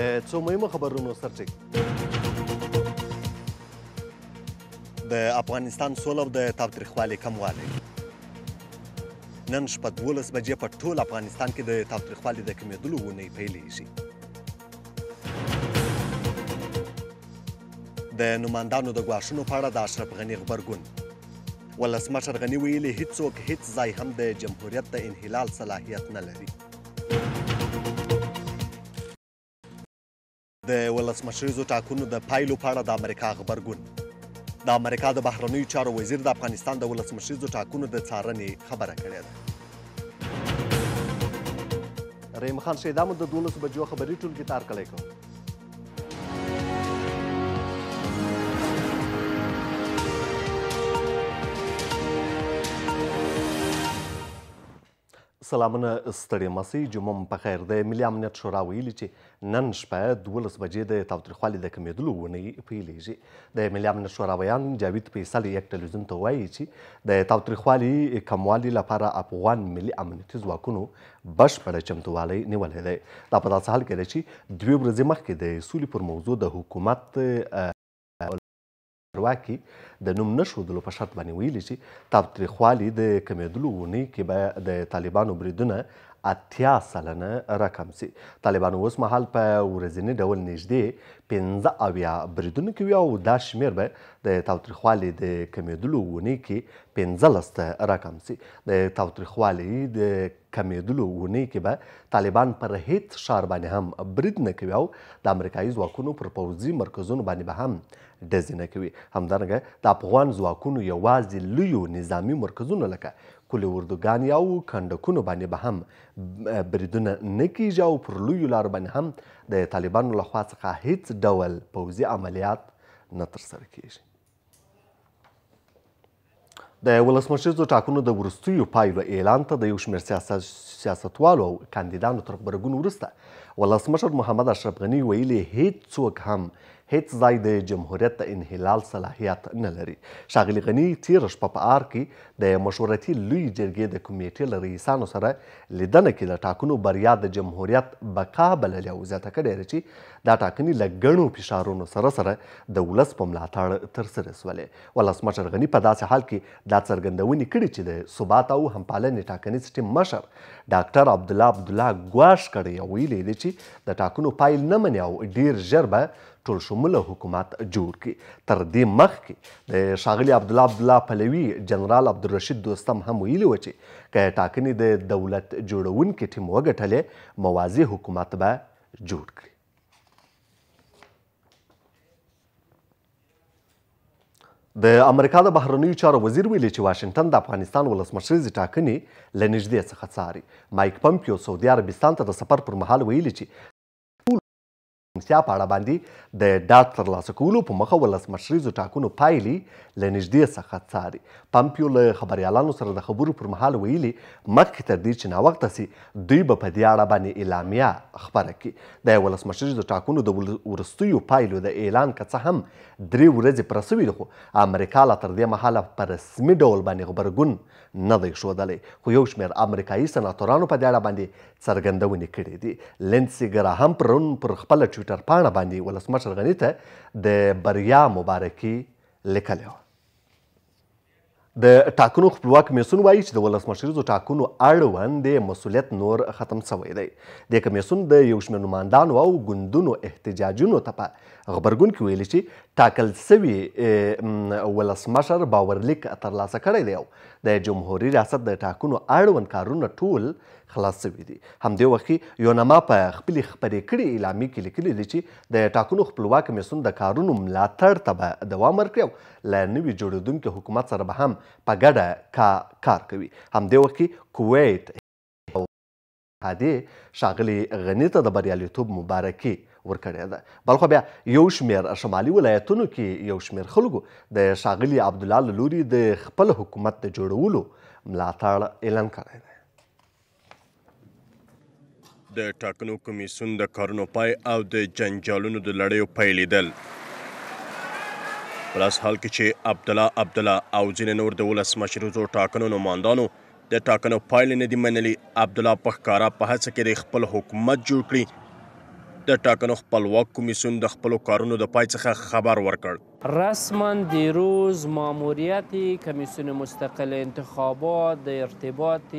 د څو مهمو خبرونو سرچې د افغانستان سوله د تاوتریخوالي کموالی نن شپه دولس بجې په ټول افغانستان کې د تاوتریخوالي د کمېدلو اونۍ پیلیږي د نوماندانو د ګواښونو په اړه د اشرف غني غبرګون ولسمشر غني ویلي هیڅوک هیڅ ځای هم د جمهوریت د انحلال صلاحیت نه لري د ولسمشریزو ټاکنو د پایلو په اړه د امریکا خبرګون د امریکا د بهرنیو چارو وزیر د افغانستان د ولسمشریزو ټاکنو د څارنې خبره کړې ده رحیم خان شیدامو د 12 بجو خبري ټولګي تار کړی کوم سلامونه ستړي مسي جمعه په خیر د ملي امنیت شورا ویلي چې نن شپه 12 بجې د تاوتریخوالي د کمیدلو ونې پیلېږي د ملي امنیت شورا ویان جاوید فیصل یک ټلویزیون ته وایي چې د تاوتریخوالي کموالي لپاره افغان ملي امنیتي ځواکونو بشپړه چمتووالی نیولی دی دا په داسې حال کې ده چې دوې ورځې مخکې د سولې پر موضوع د حکومت چارواکي د نوم نه ښودلو په شرط باندې ویلي چې تاوتریخوالي د کمېدلو اونۍ کې به د طالبانو بریدونه اتیا سلنه رقم سي طالبان اوس مهال په ورځني ډول نږدې پنځه اویا بریدونه کوي او دا شمیر به د تاوتریخوالي د کمیدلو ونې کې پنځلس رقم سي د تاوتریخوالي د کمیدلو ونې کې به طالبان پر هیڅ ښار باندې هم برید نه کوي او د امریکایي ځواکونو پر پوځي مرکزونو باندې به هم ډزې نه کوي همدارنګه د افغان ځواکونو یوازې لویو نظامي مرکزونو لکه ښکلې اردوګانې او کنډکونو باندې به هم بریدونه نه کیږي او پر لویو لارو باندې هم د طالبانو لخوا څخه هیڅ ډول پوځي عملیات نه ترسره کیږي د ولسمشریزو ټاکنو د وروستیو پایلو اعلان ته د یو شمېر سیاستوالو او کاندیدانو تر غبرګون وروسته ولسمشر محمد اشرف غني ویلي هیڅ څوک هم هیڅ ځای د جمهوریت د انحلال صلاحیت نه لري شاغلي غني تیر شپه په آر کې د مشورتي لوی جرګې د کمیټې له رئیسانو سره لیدنه کې د ټاکنو بریا د جمهوریت بقا بللې او زیاته کړې چې دا ټاکنې له ګڼو فشارونو سره سره د ولس په ملاتړ ترسره سولې ولسمشر غني په داسې حال کې دا څرګندونې کړې چې د ثبات او همپالنې ټاکنې سیستم مشر ډاکټر عبدالله عبدالله ګواښ کړی او ویلی دی چې د ټاکنو پایل نه مني او ډیر ژر به ټول شموله حکومت جوړ کړي تر دې مخکې د ښاغلي عبدالله عبدالله پلوي جنرال عبدالرشید دوستم هم ویلي و چې که ټاکنې د دولت جوړونکي ټیم وګټلې موازي حکومت به جوړ کړي د امریکا د بهرنیو چارو وزیر ویلي چې واشنگټن د افغانستان ولسمشریزې ټاکنې له نږدې څخه څاري مایک پمپیو سعودي عربستان ته د سفر پر مهال ویلي چې سیا په اړه باندې د ډاټ ترلاسه کولو په مخه ولسمشریزو ټاکنو پایلې له نږدې څخه څاري پامپیو له خبریالانو سره د خبرو پر مهال ویلي مخکې تر دې چې ناوخته سي دوی به په دې اړه باندې اعلامیه خپره کړي د ولسمشریزو ټاکنو د وروستیو پایلو د اعلان که څه هم درې ورځې پوره سوي دي خو امریکا لا تر دې مهاله په رسمي ډول باندې غبرګون نه دی ښودلی خو یو شمېر امریکایي سناتورانو په دې اړه باندې څرګندونې کړې دي لینسي ګراهم پرون پر خپله ټویټر پاڼه باندې ولسمشر غني ته د بریا مبارکي لیکلې وه د ټاکنو خپلواک میسون وایي چې د ولسمشریزو ټاکنو اړوند مسولیت نور ختم سوی دی د کمیسون د یو شمېر نمایندانو او ګوندونو احتجاجونو ته په غبرګون کې ویلي چې ټاکل سوي ولسمشر باورلیک ترلاسه کړی دی او د جمهور ریاست د ټاکنو اړوند کارونه ټول خلاص سوي دي همدې وخت یونما په خپلې خپرې کړې اعلامیې کې لیکلي دي چې د ټاکنو خپلواک کمیسون د کارونو ملاتړ ته به دوام ورکړي او له نوي جوړېدونکي حکومت سره به هم په ګډه کا کار کوي همدې وخت کویت اتحادیې ښاغلي غني ته د بریالیتوب مبارکي ورکړې ده بلخو بیا یو شمیر شمالي ولایتونو کې یو شمیر خلکو د شاغلي عبد الله لوري د خپل حکومت د جوړولو ملاتړ اعلان کړی دی د ټاکنو کمیسون د کارونو پای او د جنجالونو د لړیو پیلیدل په لاس حال کې چې عبدالله عبدالله او ځینې نور د ولسمشروزو ټاکنو نماندانو د ټاکنو پایلې نه دي منلي عبدالله په ښکاره په هڅه کې د خپل حکومت جوړ کړي د ټاکنو خپلواک کمیسیون د خپل کارونو د پای څخه خبر ورکړ رسما دیروز ماموریت کمیسیون مستقل انتخابات د ارتباط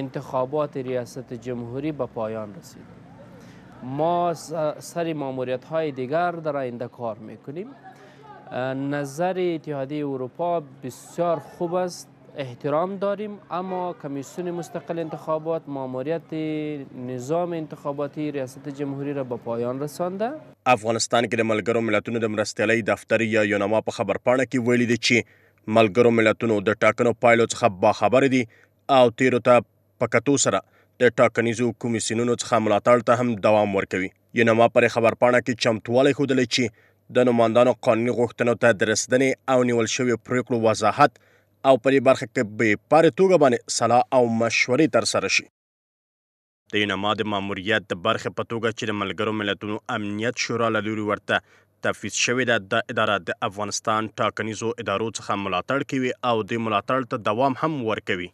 انتخابات ریاست جمهوری به پایان رسید ما سری ماموریت های دیگر در آینده کار میکنیم نظر اتحادیه اروپا بسیار خوب است احترام داریم اما کمیسیون مستقل انتخابات ماموریت نظام انتخاباتی ریاست جمهوری را به پایان رسانده افغانستان کې د ملګرو ملتونو د مرستیالۍ دفتر یا یوناما په خبر پاڼه کې ویلي دی چې ملګرو ملتونو د ټاکنو پایلو څخه با خبر دي او تیرو ته په کتو سره د ټاکنیزو کمیسیونونو څخه ملاتړ ته هم دوام ورکوي یوناما پر خبر پاڼه کې چمتوالی ښودلی چې د نمایندانو قانوني غوښتنو ته د رسیدنې او نیول شویو پریکړو وضاحت او په دې برخه کې به پاره توګه باندې صلاح او مشورې تر سره شي د انما د ماموریت د برخه په توګه چې د ملګرو ملتونو امنیت شورا له لوري ورته تفویض شوې ده د اداره د افغانستان ټاکنیزو ادارو څخه ملاتړ کوي او د ملاتړ ته دوام هم ورکوي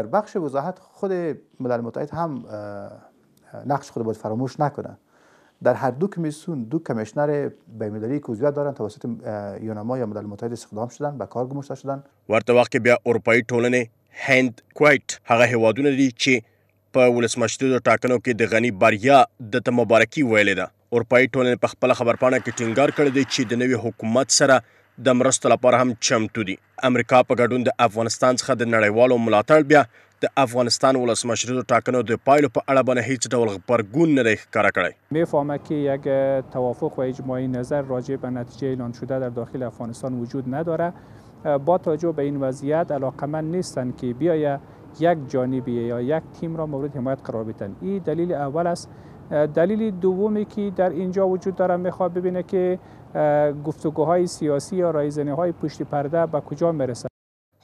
در بخش وضاحت خود ملل متحد هم نقش خود باید فراموش نکنه در هر دو کمیسیون دو کمیشنر بین‌المللی که عضویت دارند توسط یونما یا ملل متحد استخدام شدن به کار ګمشته شدن ورته وخت کې بیا اروپایي ټولنې هند کویت هغه هیوادونه دي چې په ولسمشریو ټاکنو کې د غنی بریا د ته مبارکي ویلې ده اروپایي ټولنې په خپل خبرپاڼه کې ټینګار کړی دی چې د نوي حکومت سره د مرستو لپاره هم چمتو دي امریکا په ګډون د افغانستان څخه د نړیوالو ملاتړ بیا د افغانستان ولسمشریزو ټاکنو د پایلو په پا اړه باندې هیڅ ډول غبرگون نه دی ښکاره کړی که یک توافق و اجماعی نظر راجع به نتیجه اعلان شده در داخل افغانستان وجود نداره با توجه به این وضعیت علاقمند نیستند که بیایه یک جانبی یا یک تیم را مورد حمایت قرار بدن این دلیل اول است دلیل دومی که در اینجا وجود داره میخواد ببینه که گفتگوهای سیاسی یا رایزنه های پشت پرده به کجا میرسه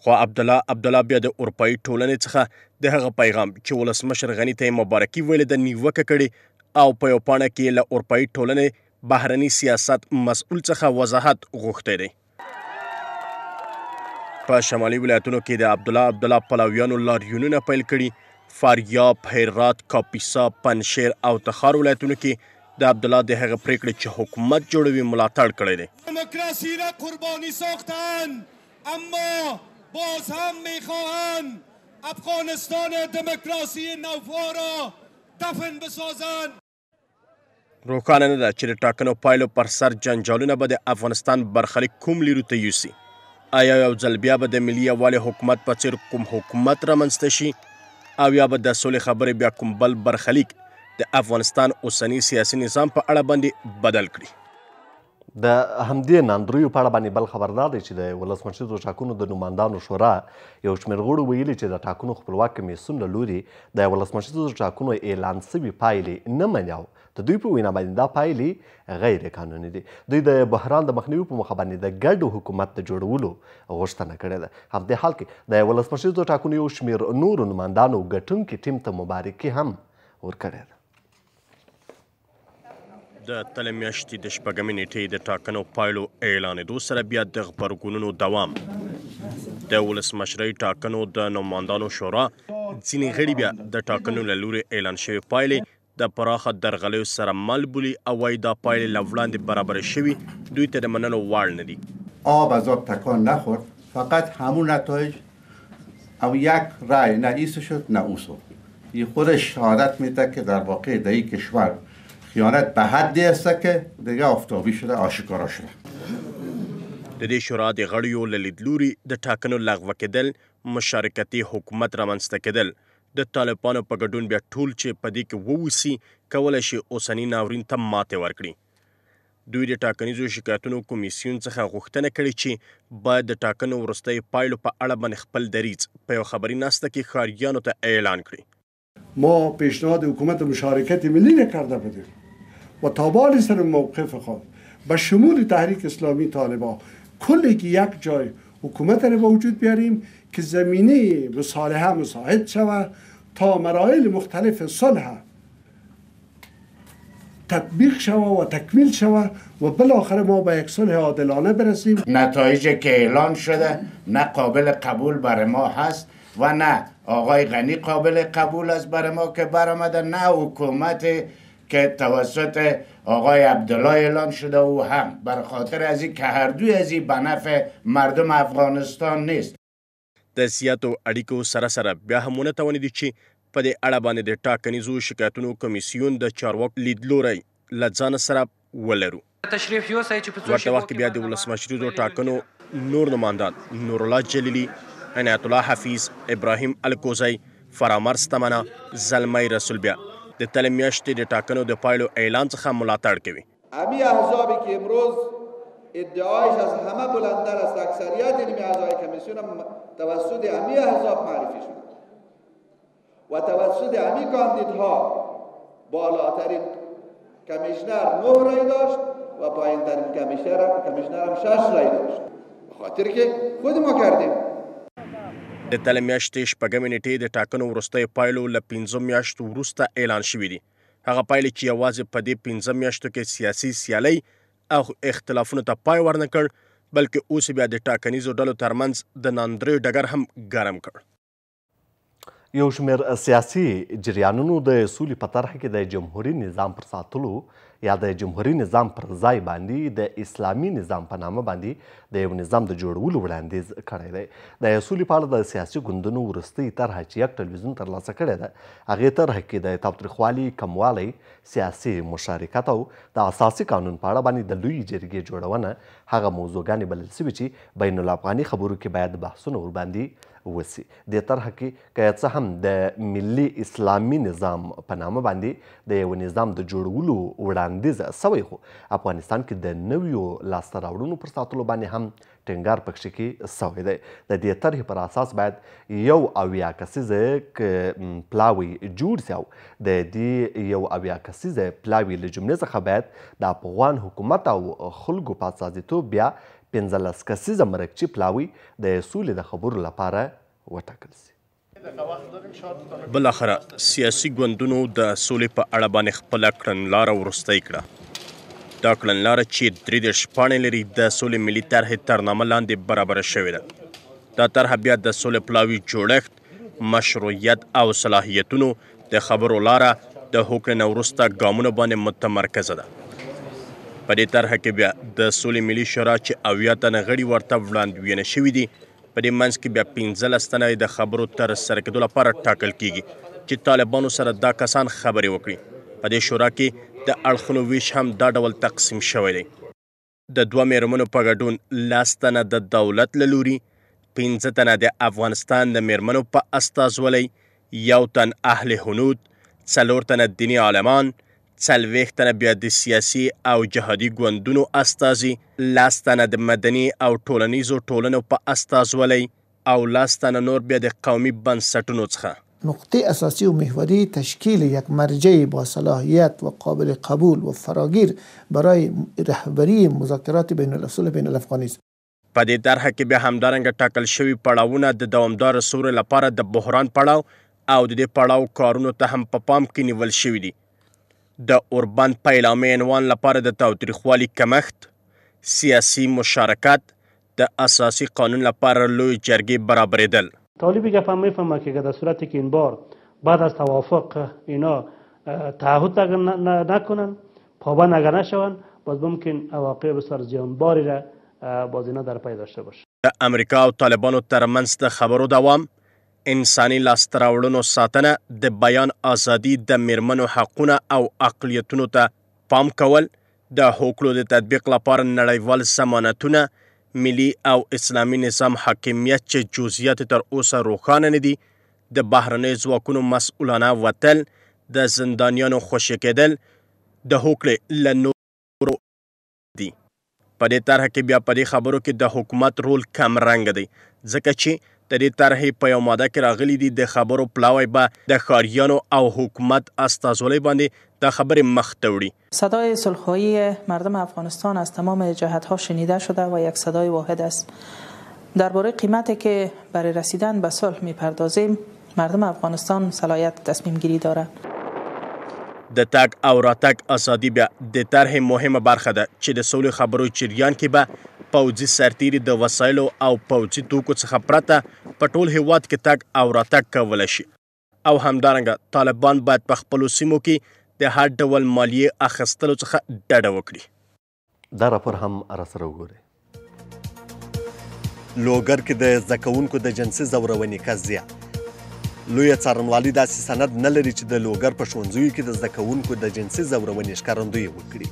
خو عبد الله عبد الله بیا د اروپאי ټولنې څخه د هغه پیغام چې ولسمشر غنی ته مبارکي ویل د نیوکه کړي او په یو پاڼه کې له اروپאי ټولنې بهرني سیاست مسؤل څخه وضاحت غوښتي دی په شمالي ولایتونو کې د عبد الله عبد الله پلاویانو لاریونونه پیل کړي فاریاب هرات کاپیسا پنشیر او تخار ولایتونو کې د عبد الله د هغه پریکړې چې حکومت جوړوي ملاتړ کړی دی دموکراسي را قرباني ساختن اما باز هم میخواهند افغانستان دموکراسی نوپا را دفن بسازند روکانه نه ده چې د ټاکنو پایلو پر سر جنجالونه به د افغانستان برخلیک کوم لیرو ته یوسي آیا یو ځل بیا به د ملي یووالي حکومت په څیر کوم حکومت رامنځته شي او یا به د سولې خبرې بیا کوم بل برخلیک د افغانستان اوسنی سیاسي نظام په اړه باندې بدل کړي د همدې ناندریو په اړه باندې بل خبر دا دی چې د ولسمشریزو ټاکنو د نوماندانو شورا یو شمېر غړو ویلي چې د ټاکنو خپلواک کمیسیون له لوري د ولسمشریزو ټاکنو اعلان سوي پایلې نه مني او د دوی په وینا باندې دا پایلې غیر قانوني دي دوی د بحران د مخنیوي په مخه باندې د ګډ حکومت د جوړولو غوښتنه کړې ده همدې حال کې د ولسمشریزو ټاکنو یو شمېر نورو نوماندانو ګټونکي ټیم ته مبارکي هم ورکړې ده د تل میاشتې د شپږمې نیټې د ټاکنو پایلو اعلانېدو سره بیا د غبرګونونو دوام د ولسمشرۍ ټاکنو د نوماندانو شورا ځینې غړي بیا د ټاکنو له لورې اعلان شوی پایلې د پراخه درغلیو سره مل بولي او وايي دا پایلې له وړاندې برابر شوي دوی ته د منلو وړ نه دي آب از آب تکان نخورد فقط همون نتایج او یک رأی نه ایسو شد نه اوسو یه خود شهادت میده که در واقع در این کشور خیانت به حدی است که دیگه آفتابی شده آشکارا شده د دې شورا د غړیو للیدلوري د ټاکنو لغوه کېدل مشارکتي حکومت رامنځته کېدل د طالبانو په ګډون بیا ټول چې پدې کې ووسی کولای شي اوسنی ناورین ته ماته ورکړي دوی د ټاکنیزو شکایتونو کمیسیون څخه غوښتنه کړې چې باید د ټاکنو ورستۍ پایلو په اړه باندې خپل دریځ په یو خبري ناسته کې خارجیانو ته اعلان کړي ما پیشنهاد حکومت مشارکت ملی نکرده بودیم و بالی سر موقف خود به شمول تحریک اسلامی طالبا که یک جای حکومت را وجود بیاریم که زمینه مصالحه مساعد شود تا مراحل مختلف صلح تطبیق شوه و تکمیل شوه و بالاخره ما به یک صلح عادلانه برسیم نتایج که اعلان شده نه قابل قبول بر ما هست و نه آقای غنی قابل قبول است بر ما که برآمده نه حکومت که توسط آقای عبدالله اعلام شده و هم بر خاطر از این که هر دوی از این به مردم افغانستان نیست د سیاتو اړیکو سره سره بیا هم ونه توانید چې په دې اړه باندې د ټاکنیزو شکایتونو کمیسیون د چارواکو لیدلوري لځان سره ولرو تشریف یو سای چې په څو وخت بیا د ولسمشری د ټاکنو نور نمائندان نور الله جلیلی عنایت الله حفیظ ابراهیم الکوزی فرامرستمنه زلمی رسول بیا د تل میاشتې د ټاکنو د پایلو اعلان څخه ملاتړ کوي احزابی که امروز ادعایش از همه بلندتر است اکثریت این اعضای کمیسیون توسط امی احزاب معرفی شد. و توسط کاندید کاندیدها بالاترین کمیشنر نه رای داشت و پایین ترین کمیشنر هم شش رای داشت خاطر که خود ما کردیم د تل میاشتې شپږمې نیټې د ټاکنو وروستۍ پایلو له پنځه میاشتو وروسته اعلان شوې دي هغه پایلې چې یوازې په دې پنځه میاشتو کې سیاسي سیالۍ او اختلافونو ته پای ورنه کړ بلکې اوس بیا د ټاکنیزو ډلو ترمنځ د ناندرې ډګر هم ګرم کړ یو شمېر سیاسي جریانونو د سولې په طرحه کې د جمهوریت نظام پر ساتلو یا د جمهوریت نظام پر ځای باندې د اسلامي نظام په نامه باندې د یو نظام د جوړولو وړاندیز کړی دی د اصولي په اړه د سیاسي ګوندونو ورستۍ طرحه چې یک ټلویزیون ترلاسه کړې ده هغې طرحه کې د تاوتریخوالي کموالی سیاسي مشارکت او د اساسي قانون په اړه باندې د لویې جرګې جوړونه هغه موضوعګانې بلل سوي چې بین الافغاني خبرو کې باید بحثونه ورباندې وسی د طرح کې که څه هم د ملي اسلامي نظام په نامه باندې د یو نظام د جوړولو وړاندیز سوی خو افغانستان کې د نویو لاسته راوړنو پر ساتلو باندې هم ټینګار پکښې کې سوی دی د دې طرحې پر اساس باید یو اویا کسیزه پلاوی جوړ سي او د دې یو اویا کسیزه پلاوی له جملې څخه باید د افغان حکومت او خلکو په استازیتوب بیا پنځلس کسیزه مرکچي پلاوی د سولې د خبرو لپاره وټاکل سي بلاخره سیاسي ګوندونو د سولې په اړه باندې خپله کړنلاره وروستی کړه دا کړنلاره چې درې دېرش پاڼې لري د سولې ملي طرحې ترنامه لاندې برابره شوې ده دا طرحه بیا د سولې پلاوي جوړښت مشروعیت او صلاحیتونو د خبرو لاره د هوکړې نه وروسته ګامونه باندې متمرکزه ده په دې طرحه کې بیا د سولې ملي شورا چې اویا تنه غړي ورته وړاندوینه شوي دي په دې منځ کې بیا پنځلس تنه د خبرو تر سره کېدو لپاره ټاکل کیږي چې طالبانو سره دا کسان خبرې وکړي په دې شورا کې د اړخونو ویش هم دا ډول تقسیم شوی دی د دوه میرمنو په ګډون لس تنه د دولت له لوري پنځه تنه د افغانستان د میرمنو په استازولۍ یو تن اهل هنود څلور تنه دینی عالمان څلوېښت تنه بیا د سیاسي او جهادي ګوندونو استازي لس تنه د مدني او ټولنیزو ټولنو په استازولۍ او لس تنه نور بیا د قومي بنسټونو څخه نقطه اساسی و محوری تشکیل یک مرجع با صلاحیت و قابل قبول و فراگیر برای رهبری مذاکرات بین الاصول بین الافغانی است په دې طرحه کې بیا همدارنګه ټاکل شوي پړاوونه د دوامدار سورې لپاره د بحران پړاو او د دې پړاو کارونو ته هم په پا پام کې نیول شوي دي د اوربند پیلامې عنوان لپاره د تاوتریخوالي کمښت سیاسي مشارکت د اساسی قانون لپاره لوی جرګې برابرېدل طالب گفتم میفهمه که در صورتی که این بار بعد از توافق اینا تعهد نکنن پابند اگر نشون باز ممکن عواقب سر زیانباری را باز اینا در پی داشته باشه د امریکا او طالبانو ترمنځ د خبرو دوام انساني لاسته راوړنو ساتنه د بیان ازادي د میرمنو حقونه او اقلیتونو ته پام کول د هوکړو د تطبیق لپاره نړیوال ضمانتونه ملي او اسلامي نظام حاکمیت چې جزئیات تر اوسه روښانه نه دي د بهرنیو ځواکونو مسؤلانه وتل د زندانیانو خوشی کېدل د هوکړې له نورو دي په دې طرحه کې بیا په دې خبرو کې د حکومت رول کم رنګ دی ځکه چې د دې طرحې په یو ماده کې راغلي دي د خبرو پلاوی به د ښاریانو او حکومت استازولۍ باندې خبرې خبر مختوری صدای سلخایی مردم افغانستان از تمام جهت ها شنیده شده و یک صدای واحد است درباره قیمتی که برای رسیدن به صلح میپردازیم مردم افغانستان صلاحیت تصمیم گیری داره. د تک او راتک اسادی بیا د طرح مهمه برخه ده چې د سولې خبرو چریان کې به پوځي سرتیري د وسایلو او پوځي توکو څخه پرته په ټول هیواد کې تک او راتګ کول شي او همدارنګه طالبان باید په خپل سیمو کې د هر ډول مالیه اخیستلو څخه ډډه وکړي دا راپور هم را سره وګورئ لوګر کې د زکونکو د جنسي زورونې کس زیا لوی څارنوالي داسې سند نه لري چې د لوګر په شونځیو کې د زکونکو د جنسي زورونې ښکارندوی وکړي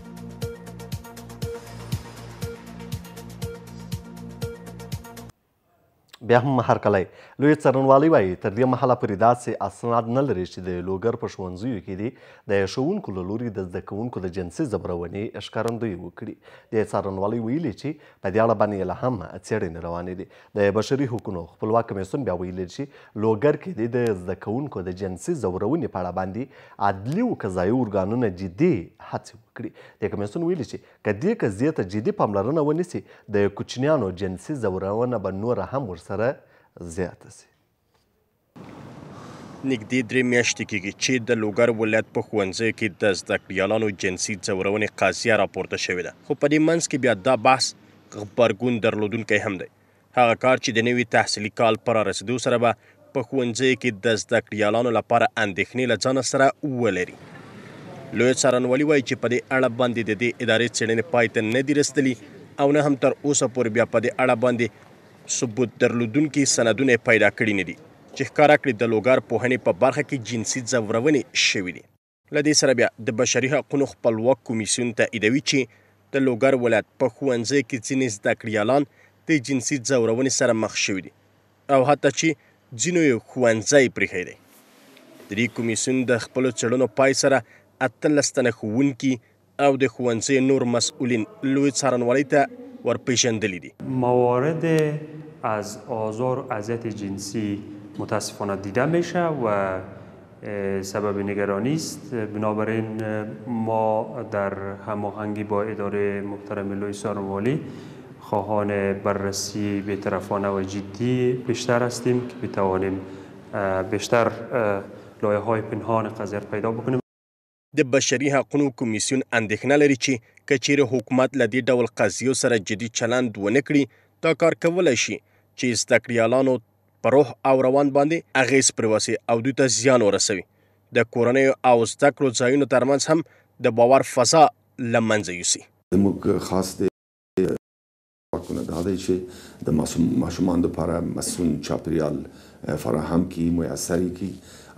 बेहम महरखौलाय لوی څارنوالۍ وایي تر دې مهاله پورې داسې اسناد نه لري چې د لوګر په ښوونځیو کې دي د ښوونکو له لوري د زده کوونکو د جنسي ځبرونې ښکارندویي وکړي د څارنوالۍ ویلي چې په دې اړه باندې لا هم څېړنې روانې دي د بشري حقوقو خپلواک کمیسون بیا ویلي چې لوګر کې د زده کوونکو د جنسي ځورونې په اړه باندې عدلي او قضایي ارګانونه جدي هڅې وکړي د کمیسون ویلي چې که دې قضیې ته جدي پاملرنه ونیسي د کوچنیانو جنسي ځورونه به نوره هم ورسره زیاته سي نږدې درې میاشتې کېږي چې د لوګر ولایت په ښوونځیو کې د زده کړیالانو جنسي ځورونې قضیه راپورته شوې ده خو په دې منځ کې بیا دا بحث غبرګون درلودونکی هم دی هغه کار چې د نوي تحصیلي کال پر رسیدو سره به په ښوونځیو کې د زده کړیالانو لپاره اندېښنې له ځانه سره ولري لوی څارنوالي وایي چې په دې اړه باندې د دې ادارې څېړنې پای ته نه دي رسېدلي او نه هم تر اوسه پورې بیا په دې اړه باندې ثبوت درلودونکي سندونه پیدا کړی نه دي چې ښکارا کړی د لوګار پوهنې په برخه کې جنسي ځورونې شوې دي لدې سره بیا د بشري حقوقو خپلواک کمیسیون تاییدوي چې د لوګر ولایت په خوانځي کې ځینې زده کړیالان د جنسي ځورونې سره مخ شوي دي او حتی چې ځینو یې خوانځي پرېښی دی د دې کمیسیون د خپلو څېړنو پای سره اتلس تنه ښوونکي او د ښوونځیو نور مسؤلین لوی څارنوالۍ ته پیشندلی موارد از آزار و اذیت جنسی متاسفانه دیده میشه و سبب نگرانی است بنابراین ما در هماهنگی با اداره محترم لوی سارموالی خواهان بررسی بیطرفانه و جدی بیشتر هستیم که بتوانیم بیشتر لایه های پنهان قضیر پیدا بکنیم د بشري حقوقو کمیسیون اندېښنه لري چې کچیر حکومت له دې ډول قضیو سره جدي چلند ونکړي دا کار کولای شي چې استقریالانو پروح او روان باندې اغیز پرواسي او دوی ته زیان ورسوي د کورنۍ او زدکړو ځایونو ترمنځ هم د باور فضا لمنځه یوسي زموږ خاص د پاکونه دا دی چې د ماشومان لپاره مسون چاپریال فراهم کی میسر کی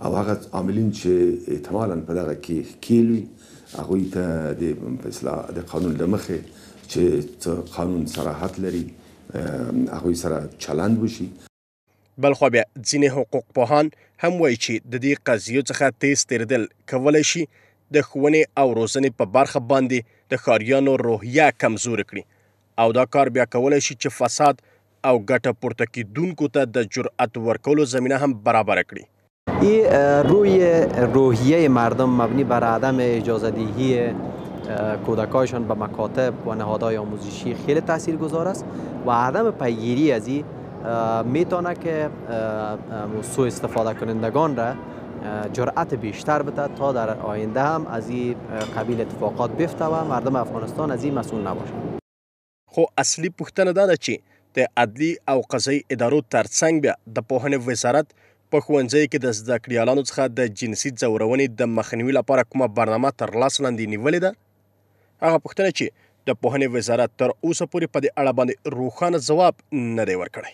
او هغه عاملین چې احتمالا په دغه کې ښکیل هغوی ته د د قانون له مخې چې قانون صراحت لري هغوی سره چلند وشي بل خو بیا ځینې حقوق پوهان هم وایي چې د دې قضیو څخه تیز تیردل کولای شي د ښوونې او روزنې په برخه باندې د خاریانو روحیه کمزور کړي او دا کار بیا کولای شي چې فساد او ګټه پورته کیدونکو ته د جرأت ورکولو زمینه هم برابر کړي این روی روحیه مردم مبنی بر عدم اجازه دهی کودکایشان به مکاتب و نهادهای آموزشی خیلی تحصیل است و عدم پیگیری از این میتونه که سو استفاده کنندگان را جرأت بیشتر بده تا در آینده هم از این قبیل اتفاقات بیفته و مردم افغانستان از این مسئول نباشند خو اصلي پوښتنه دا ده چې د عدلي او قضایي ادارو ترڅنګ بیا د پوهنې وزارت په ښوونځیو کې د زده کړیالانو څخه د جنسي ځورونې د مخنیوي لپاره کومه برنامه تر لاس لاندې نیولې ده هغه پوښتنه چې د پوهنې وزارت تر اوسه پورې په دې اړه باندې روښانه ځواب نه دی ورکړی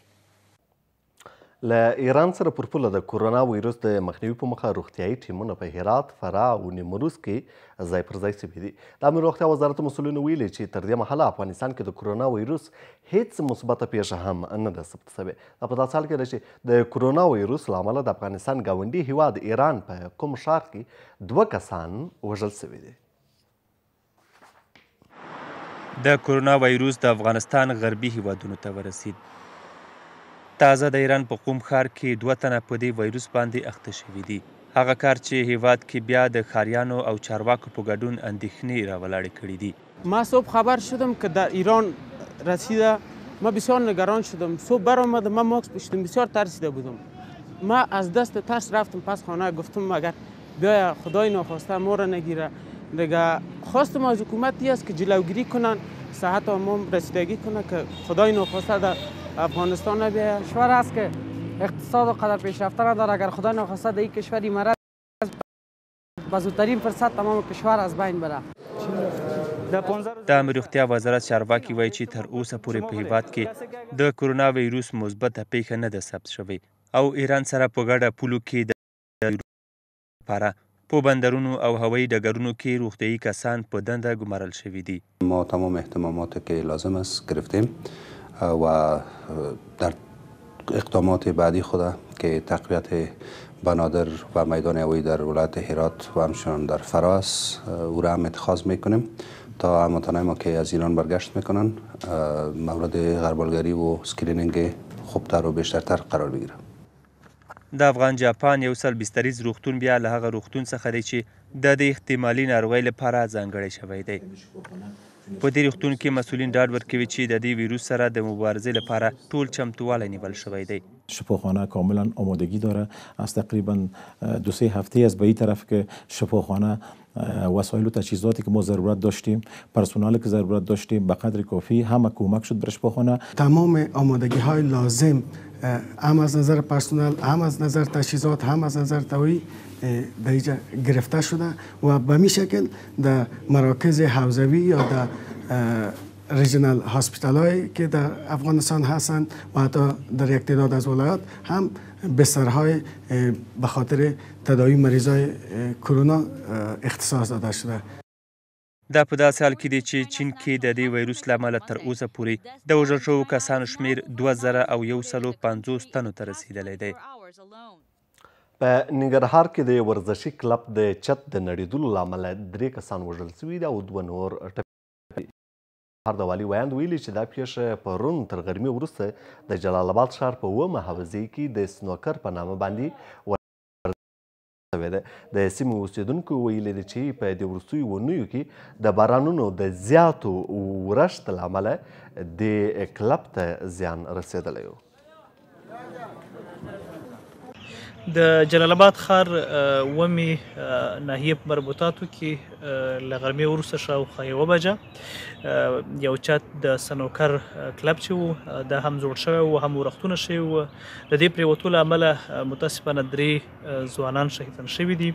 ل ایران سره پرپوله د کورونا وایروس د مخنیوي په مخه روغتیايي ټیمونه په هرات، فراه او نیمروز کې ځای پر ځای سوي دي. د امن روغتیا وزارت مسؤلینو ویلي چې تر دې مهاله افغانستان کې د کورونا وایروس هیڅ مثبته پیښه هم نه ده ثبت شوې. دا په داسې حال کې ده چې د کورونا وایروس له امله د افغانستان ګاونډي هیواد ایران په کوم ښار کې دوه کسان وژل سوي دي. د کورونا وایروس د افغانستان غربي هیوادونو ته ورسید تازه د ایران په قوم ښار کې دوه تنه په دې وایروس باندې اخته شوي دي هغه کار چې هیواد کې بیا د خاریانو او چارواکو په ګډون اندېښنې راولاړې کړې دي ما صبح خبر شدم که در ایران رسیده ما بسیار نگران شدم صبح برآمدم من ماکس پوشیدم بسیار ترسیده بودم ما از دست ترس رفتم پس خانه گفتم اگر بیای خدای ناخواسته ما را نگیره دیگه خواستم از حکومتی است که جلوگیری کنن صحت عموم رسیدگی کنه که خدای ناخواسته در افغانستان بیا کشور است که اقتصاد و قدر پیشرفته نداره اگر خدا نخواسته در این کشوری مرض به زودترین فرصت تمام کشور از بین بره د امریکتیا وزارت چارواکي وایي چې تر اوسه پورې په هیواد کې د کرونا وایروس مثبته پیښه نه ده ثبت شوې او ایران سره په ګډه پولو کې د لپاره په بندرونو او هوایي ډګرونو کې روغتیايي کسان په دنده ګمارل شوي دي ما تمام اهتمامات که لازم است گرفتیم و در اقدامات بعدی خود که تقویت بنادر و میدان هوایی در ولایت هرات و همچنان در فراس او را هم اتخاذ میکنیم تا هموطنان ما که از ایران برگشت میکنن مورد غربالگری و سکرینینگ خوبتر و بیشترتر قرار بگیره د افغان جاپان یو سل بستریز روختون بیا له هغه روغتون څخه دی چې د احتمالي ناروغۍ لپاره ځانګړی شوی دی په دې روغتون کې مسولین ډاډ ورکوي چې د دې ویروس سره د مبارزې لپاره ټول چمتووالی نیول شوی دی شفاخانه کاملا آمادگی داره از تقریبا دو سه هفته از به این طرف که شفاخانه وسایل و تجهیزاتی که ما ضرورت داشتیم پرسنل که ضرورت داشتیم به قدر کافی همه کمک شد برش بخونه تمام آمادگی های لازم هم از نظر پرسنل هم از نظر تجهیزات هم از نظر توی در اینجا گرفته شده و به می شکل در مراکز حوزوی یا در ریژنال هاسپیتال هایی که در افغانستان هستند و حتی در یک تعداد از ولایات هم بسترهای به خاطر تداوی مریضای کرونا اختصاص داده شده دا په داسې حال کې دی چې چین کې د دې وایروس له امله تر اوسه پورې د وژل شوو کسانو شمیر دوه زره او یو سلو پنځوس تنو ته رسېدلی دی په ننګرهار کې د ورزشي کلب د چت د نړېدلو له امله درې کسان وژل سوي دي او دوه نور هر د والي ویاند ویلي چې دا پیښه پرون تر غرمې وروسته د جلال آباد ښار په اوومه حوزې کې د سنوکر په نامه باندې شوې ده د سیمو اوسیدونکو ویلي دي چې په دې وروستیو اونیو کې د بارانونو د زیاتو ورښت له امله د کلب ته زیان رسېدلی و د جلال آباد ښار ومي ناحیه په مربوطاتو کې له غرمې وروسته شاوخوا یوه بجه یو چت د سنوکر کلب چې و دا هم جوړ شوی و هم ورختونه شوي و د دې پرېوتو له امله متاسفانه درې ځوانان شهیدان شوي دي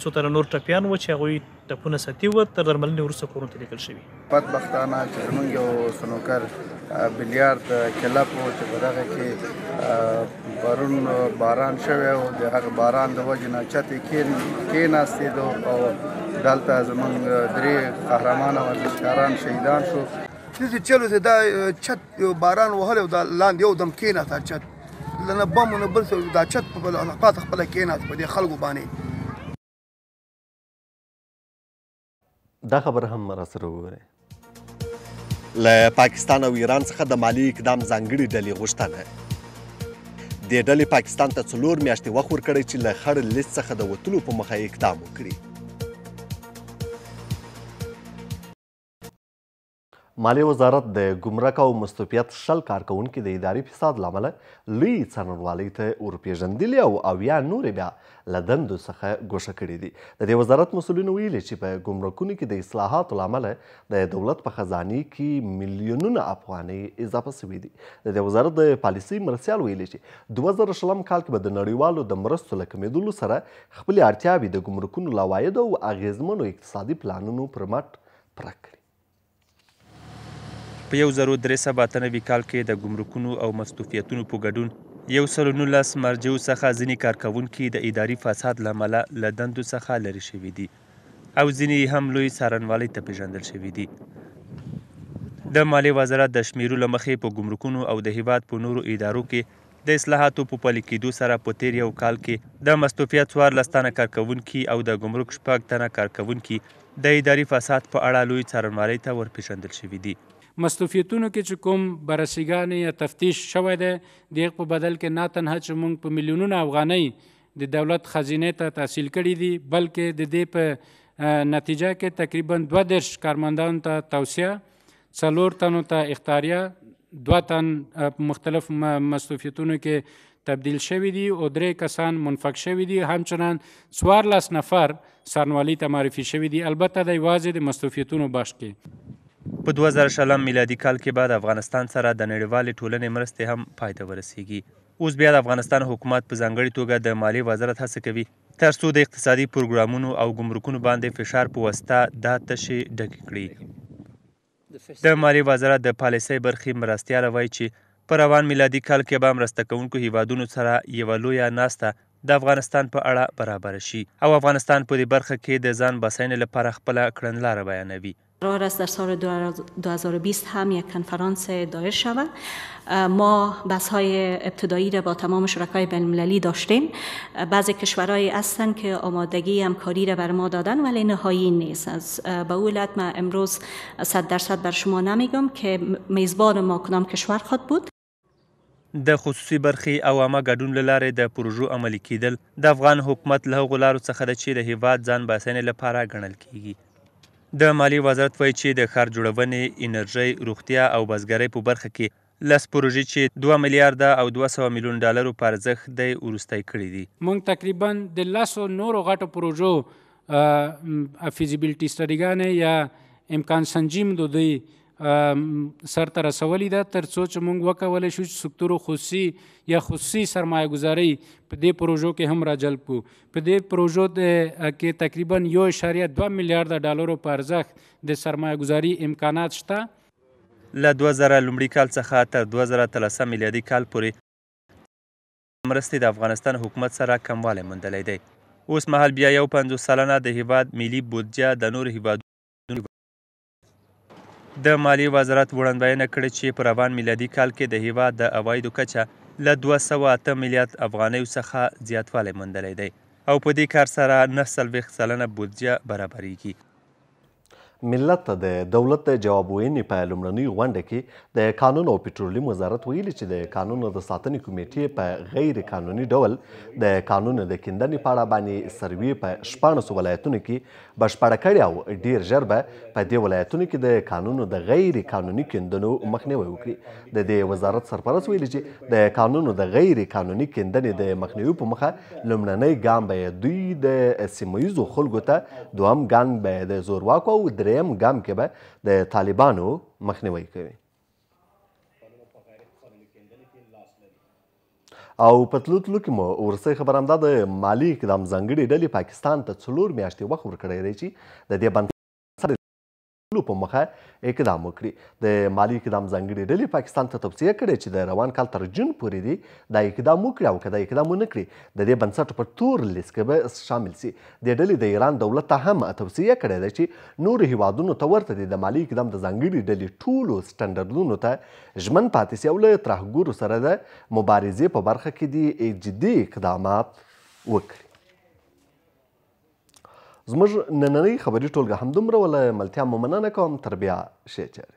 څو تنه نور ټپیان و چې هغوی ټپونه ساتي و تر درملنې وروسته کورونو ته لیږل شوي بدبختانه چې زموږ یو سنوکر بلیارد کلب و چې په دغه کې پرون باران شوی او د هغه باران د وجې نه چتې کېناستېدو او دلته زموږ درې قهرمانه ورزشکاران شهیدان شو دې چلو دا چت باران وهل او دا لاندې یو دم کېناسته چت لنه بمونه بل څه دا چت په خپل علاقات خپل کېناست په دې خلکو باندې دا خبره هم را سره وګورئ له پاکستان او ایران څخه د مالی اقدام ځانګړي ډلې غوښتنه دې ډلې پاکستان ته څلور میاشتې وخت ورکړی چې له خړ لیست څخه د وتلو په مخه یې اقدام وکړي مالیې وزارت د ګمرک او مستوفیت شل کارکوونکي د اداري فساد له امله لوی څارنوالۍ ته ورپېژندلي او اویا نورې بیا له دندو څخه ګوښه کړي دي د دې وزارت مسؤلینو ویلي چې په ګمرکونو کې د اصلاحاتو له امله د دولت په خزانې کې میلیونونه افغانۍ اضافه سوي دي د دې وزارت د پالیسۍ مرستیال ویلي چې دوه زره شلم کال کې به د نړیوالو د مرستو له کمېدلو سره خپلې اړتیاوې د ګمرکونو له عوایدو او اغېزمنو اقتصادي پلانونو پر مټ پوره کړي په 1393 کال کې د ګمرکونو او مستوفیتونو په ګډون یو سل نولس مرجو څخه ځینې کارکوونکي د اداري فساد لامله له دندو څخه لرې شوي دي او ځینې هم لوی څارنوالۍ ته پیژندل شوي دي د مالی وزارت د شمیرو له مخې په ګمرکونو او د هیواد په نورو ادارو کې د اصلاحاتو په پلي کېدو سره په تیر یو کال کې د مستوفیت څوارلس تنه کارکوونکي او د ګمرک شپږ تنه کارکوونکي د اداري فساد په اړه لوی څارنوالۍ ته ورپېژندل شوي دي مصروفیتونو کې چې کوم بررسیګانې یا تفتیش شوی دی د هغې په بدل کې نه تنها چې موږ په میلیونونه افغانۍ د دولت خزینې ته تحصیل کړي دي بلکې د دې په نتیجه کې تقریبا دوه دېرش کارمندانو ته توصیه څلور تنو ته اختاریه دوه تن مختلف مصروفیتونو کې تبدیل شوي دي او درې کسان منفک شوي دي همچنان څوارلس نفر سرنوالي ته معرفي شوي دي البته د یوازې د مصروفیتونو بخش کې په 2000 میلادي کال کې به د افغانستان سره د نړیوالې ټولنې مرستې هم پای ته ورسیږي اوس بیا د افغانستان حکومت په ځانګړي توګه د مالی وزارت هڅه کوي ترڅو د اقتصادي پروګرامونو او ګمرکونو باندې فشار په واسطه دا تشې ډکې کړي د مالی وزارت د پالیسۍ برخې مرستیال وایي چې په روان میلادي کال کې به مرسته کوونکو هیوادونو سره یوه لویه ناسته د افغانستان په اړه برابر شي او افغانستان په دې برخه کې د ځان بسینې لپاره خپله کړنلاره بیانوي قرار در سال 2020 هم یک کنفرانس دایر شود ما بس های ابتدایی را با تمام شرکای المللی داشتیم بعضی کشورهای هستند که آمادگی همکاری را بر ما دادن ولی نهایی نیست از به اولت ما امروز 100 درصد بر شما نمیگم که میزبان ما کدام کشور خود بود د خصوصي برخي عوامه ګډون لاره د پروژو عملی کیدل د افغان حکومت له غلارو څخه د چیرې هیواد ځان باسنې لپاره غنل کیږي د مالیې وزارت وایي چې د ښار جوړونې، انرژۍ، روغتیا او بزګرۍ په برخه کې لس پروژې چې 2 میلیارډ او 200 میلیون ډالرو په ارزښت د ورستۍ کړې دي موږ تقریبا د لس نورو غټو پروژو فیزیبیلیټي سټډیګانې یا امکان سنجیم دوی دو سر تر رسولې ده تر څو چې موږ وکولای شو چې سکتور خصوصي یا خصوصي سرمایه‌ګزاري په دې پروژو کې هم راجلب کو په دې پروژو کې تقریبا 1.2 میلیارډ ډالر په ارزښت د سرمایه‌ګزاري امکانات شته له 2000 لومړي کال څخه تر 2013 میلادي کال پورې مرستې د افغانستان حکومت سره کموالی موندلی دی اوس مهال بیا یو پنځوس سلنه د هیواد ملي بودجه د نورو هیوادونو د مالیې وزارت وړاندوینه کړې چې په روان میلادي کال کې د هیواد د عوایدو کچه له دوه سوه اته میلیارد افغانیو څخه زیاتوالی موندلی دی او په دې کار سره نهه څلوېښت سلنه بودجه برابریږي ملت ته د دولت د جواب ویونې په لومړنۍ غونډه کې د قانون او پټرولیم وزارت ویلي چې د قانون د ساتنې کمیټې په غیر قانوني ډول د قانون د کیندنې په اړه باندې سروې په شپاړسو ولایتونو کې بشپړه کړې او ډیر ژر به په دې ولایتونو کې د قانون د غیر قانوني کیندنو مخنیوي وکړي د دې وزارت سرپرست ویلي چې د قانون د غیر قانوني کیندنې د مخنیوي په مخه لومړنۍ ګام به دوی د سیمه ییزو خلکو ته دوهم ګام به د زورواکو او درې دریم ګام کې به د طالبانو مخنیوي کوي او په تلو تلو کې مو ورسې خبر هم دا د مالی اقدام ځانګړي ډلې پاکستان ته څلور میاشتې وخت ورکړی دی چې د دې بند لو په مخه اقدام وکړي د مالی اقدام ځانګړي ډلې پاکستان ته توصیه کړې چې د روان کال تر جون پورې دی دا اقدام وکړي او که دا اقدام ونه کړي د دې بنسټ په تور لیست کې به شامل سي د ډلې د ایران دولت ته هم توصیه کړې ده چې نورو هیوادونو ته ورته دی د مالی اقدام د ځانګړي ډلې ټولو سټنډردونو ته ژمن پاتې سي او له ترهګورو سره د مبارزې په برخه کې دي جدي اقدامات وکړي زموږ نننۍ خبري ټولګه همدومره وله ملتیا مننه کوم تر بیا ښې چارې